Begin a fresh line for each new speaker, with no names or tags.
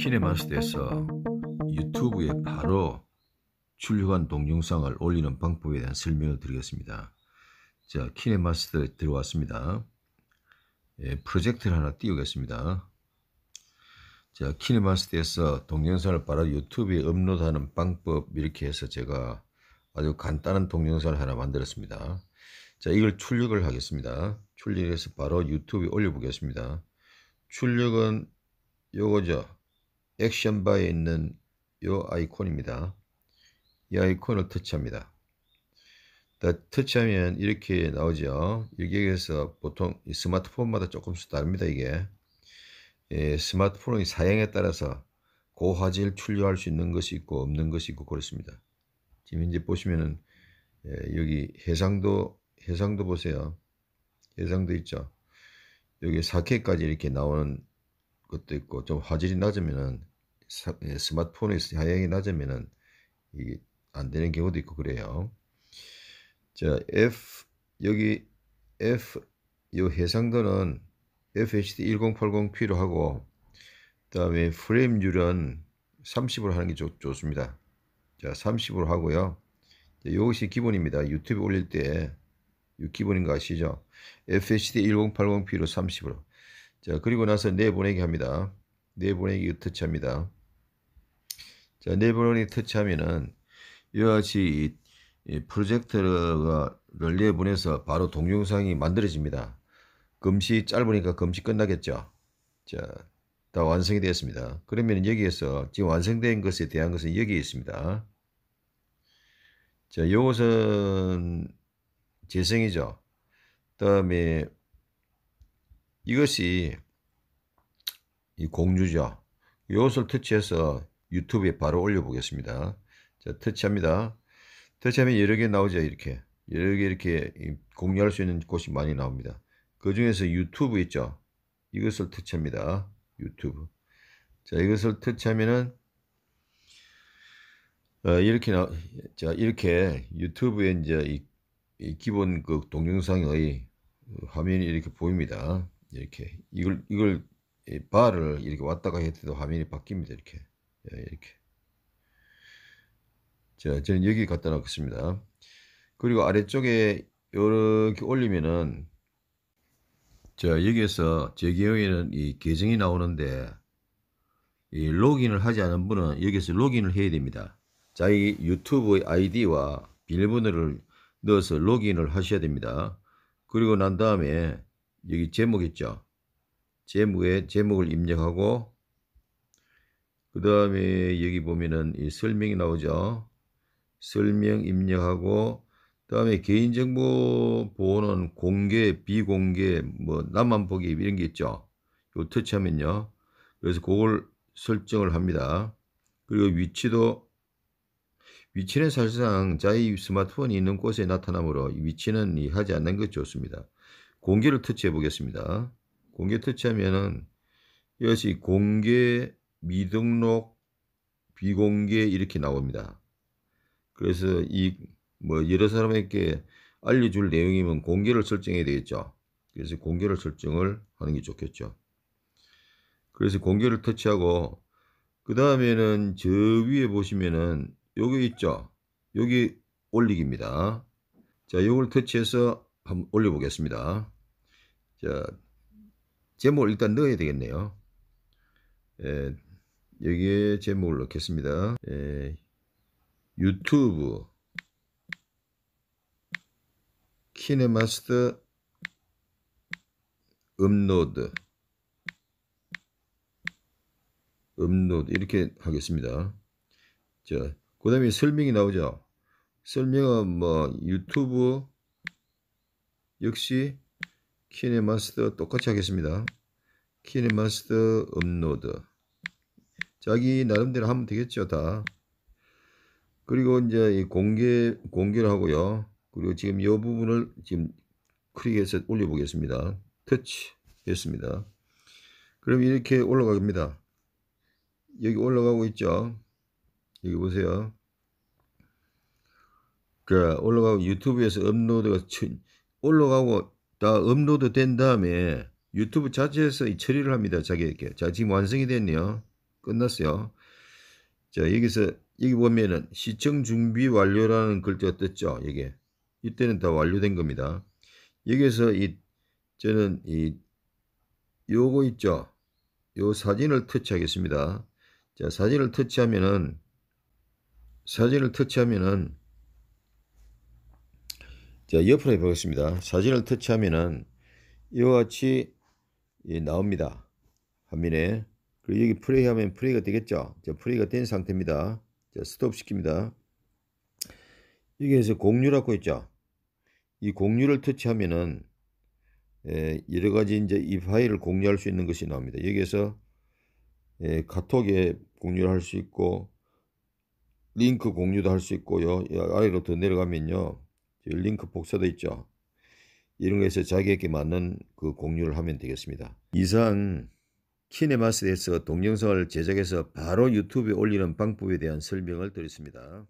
키네마스터에서 유튜브에 바로 출력한 동영상을 올리는 방법에 대한 설명을 드리겠습니다. 자, 키네마스터에 들어왔습니다. 예, 프로젝트를 하나 띄우겠습니다. 자, 키네마스터에서 동영상을 바로 유튜브에 업로드하는 방법 이렇게 해서 제가 아주 간단한 동영상을 하나 만들었습니다. 자, 이걸 출력을 하겠습니다. 출력해서 바로 유튜브에 올려보겠습니다. 출력은 요거죠. 액션 바에 있는 이 아이콘입니다. 이 아이콘을 터치합니다. 터치하면 이렇게 나오죠. 여기에서 보통 스마트폰마다 조금씩 다릅니다. 이게 예, 스마트폰의 사양에 따라서 고화질 출력할 수 있는 것이 있고 없는 것이 있고 그렇습니다. 지금 이제 보시면은 예, 여기 해상도 해상도 보세요. 해상도 있죠. 여기 4K까지 이렇게 나오는 것도 있고 좀 화질이 낮으면은 예, 스마트폰의 하향이 낮으면은 안 되는 경우도 있고 그래요. 자, F 여기 F 요 해상도는 FHD 1080p로 하고 그다음에 프레임률은 30으로 하는 게 좋, 좋습니다. 자, 30으로 하고요. 이것이 기본입니다. 유튜브 올릴 때 기본인 거 아시죠? FHD 1080p로 30으로. 자, 그리고 나서 내보내기 합니다. 내보내기 터치합니다. 자, 네버러닝 터치하면은 이와 같이 이 프로젝트를 에보내서 바로 동영상이 만들어집니다. 금시 짧으니까 금시 끝나겠죠. 자, 다 완성이 되었습니다. 그러면 여기에서 지금 완성된 것에 대한 것은 여기에 있습니다. 자, 요것은 재생이죠. 다음에 이것이 이 공유죠. 요것을 터치해서 유튜브에 바로 올려보겠습니다. 자, 터치합니다. 터치하면 여러 개 나오죠, 이렇게. 여러 개 이렇게 공유할 수 있는 곳이 많이 나옵니다. 그 중에서 유튜브 있죠? 이것을 터치합니다. 유튜브. 자, 이것을 터치하면은, 어, 이렇게, 나, 자, 이렇게 유튜브에 이제 이, 이 기본 그 동영상의 화면이 이렇게 보입니다. 이렇게. 이걸, 이걸, 이 바를 이렇게 왔다 가야 해도 화면이 바뀝니다. 이렇게. 예, 이렇게. 자, 저는 여기 갖다 놓겠습니다. 그리고 아래쪽에 이렇게 올리면은 자, 여기에서 제 경우에는 이 계정이 나오는데 이로그인을 하지 않은 분은 여기서 로그인을 해야 됩니다. 자기 유튜브의 아이디와 비밀번호를 넣어서 로그인을 하셔야 됩니다. 그리고 난 다음에 여기 제목 있죠. 제목에 제목을 입력하고 그 다음에 여기 보면은 이 설명이 나오죠. 설명 입력하고 그 다음에 개인정보 보호는 공개, 비공개, 뭐 나만 보기 이런 게 있죠. 요 터치하면요. 그래서 그걸 설정을 합니다. 그리고 위치도 위치는 사실상 자기 스마트폰이 있는 곳에 나타나므로 위치는 하지 않는 것이 좋습니다. 공개를 터치해 보겠습니다. 공개 터치하면은 이것이 공개 미등록, 비공개 이렇게 나옵니다. 그래서 이 뭐 여러 사람에게 알려줄 내용이면 공개를 설정해야 되겠죠. 그래서 공개를 설정을 하는 게 좋겠죠. 그래서 공개를 터치하고 그 다음에는 저 위에 보시면은 여기 있죠. 여기 올리기입니다. 자, 이걸 터치해서 한번 올려보겠습니다. 자, 제목을 일단 넣어야 되겠네요. 예, 여기에 제목을 넣겠습니다. 예, 유튜브 키네마스터 업로드 업로드 이렇게 하겠습니다. 자, 그 다음에 설명이 나오죠. 설명은 뭐 유튜브 역시 키네마스터 똑같이 하겠습니다. 키네마스터 업로드 자기 나름대로 하면 되겠죠 다 그리고 이제 공개 공개를 하고요 그리고 지금 이 부분을 지금 클릭해서 올려 보겠습니다 터치 했습니다 그럼 이렇게 올라갑니다 여기 올라가고 있죠 여기 보세요 그 올라가고 유튜브에서 업로드가 올라가고 다 업로드 된 다음에 유튜브 자체에서 이 처리를 합니다 자기에게 자 지금 완성이 됐네요 끝났어요. 자, 여기서, 여기 보면은 시청 준비 완료라는 글자가 떴죠. 이게. 이때는 다 완료된 겁니다. 여기서 이, 저는 이, 요거 있죠. 요 사진을 터치하겠습니다. 자, 사진을 터치하면은, 사진을 터치하면은, 자, 옆으로 해보겠습니다. 사진을 터치하면은, 이와 같이 예, 나옵니다. 화면에 그리고 여기 플레이 하면 플레이가 되겠죠. 자, 플레이가 된 상태입니다. 자, 스톱 시킵니다. 여기에서 공유라고 있죠. 이 공유를 터치하면은 에, 예, 여러 가지 이제 이 파일을 공유할 수 있는 것이 나옵니다. 여기에서 에, 예, 카톡에 공유를 할 수 있고 링크 공유도 할 수 있고요. 아래로 더 내려가면요. 링크 복사도 있죠. 이런 거에서 자기에게 맞는 그 공유를 하면 되겠습니다. 이상 키네마스에서 동영상을 제작해서 바로 유튜브에 올리는 방법에 대한 설명을 드렸습니다.